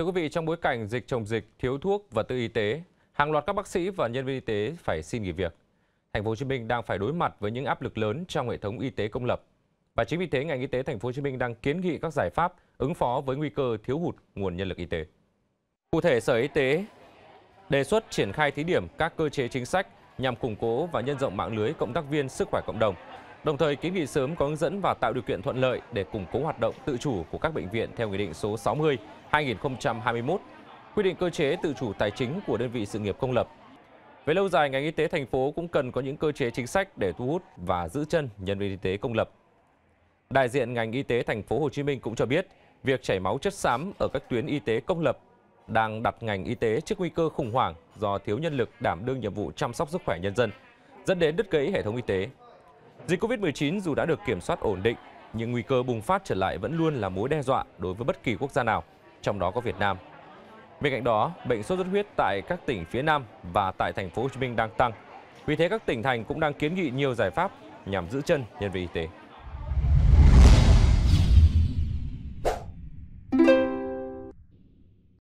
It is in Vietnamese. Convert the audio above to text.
Thưa quý vị, trong bối cảnh dịch chồng dịch, thiếu thuốc và tự y tế, hàng loạt các bác sĩ và nhân viên y tế phải xin nghỉ việc. Thành phố Hồ Chí Minh đang phải đối mặt với những áp lực lớn trong hệ thống y tế công lập. Và chính vì thế, ngành y tế Thành phố Hồ Chí Minh đang kiến nghị các giải pháp ứng phó với nguy cơ thiếu hụt nguồn nhân lực y tế. Cụ thể, Sở Y tế đề xuất triển khai thí điểm các cơ chế chính sách nhằm củng cố và nhân rộng mạng lưới cộng tác viên sức khỏe cộng đồng Đồng thời kiến nghị sớm có hướng dẫn và tạo điều kiện thuận lợi để củng cố hoạt động tự chủ của các bệnh viện theo Nghị định số 60 2021, quy định cơ chế tự chủ tài chính của đơn vị sự nghiệp công lập. Về lâu dài, ngành y tế thành phố cũng cần có những cơ chế chính sách để thu hút và giữ chân nhân viên y tế công lập. Đại diện ngành y tế thành phố Hồ Chí Minh cũng cho biết, việc chảy máu chất xám ở các tuyến y tế công lập đang đặt ngành y tế trước nguy cơ khủng hoảng do thiếu nhân lực đảm đương nhiệm vụ chăm sóc sức khỏe nhân dân, dẫn đến đứt gãy hệ thống y tế. Dịch Covid-19 dù đã được kiểm soát ổn định, nhưng nguy cơ bùng phát trở lại vẫn luôn là mối đe dọa đối với bất kỳ quốc gia nào, trong đó có Việt Nam. Bên cạnh đó, bệnh sốt xuất huyết tại các tỉnh phía Nam và tại thành phố Hồ Chí Minh đang tăng. Vì thế các tỉnh thành cũng đang kiến nghị nhiều giải pháp nhằm giữ chân nhân viên y tế.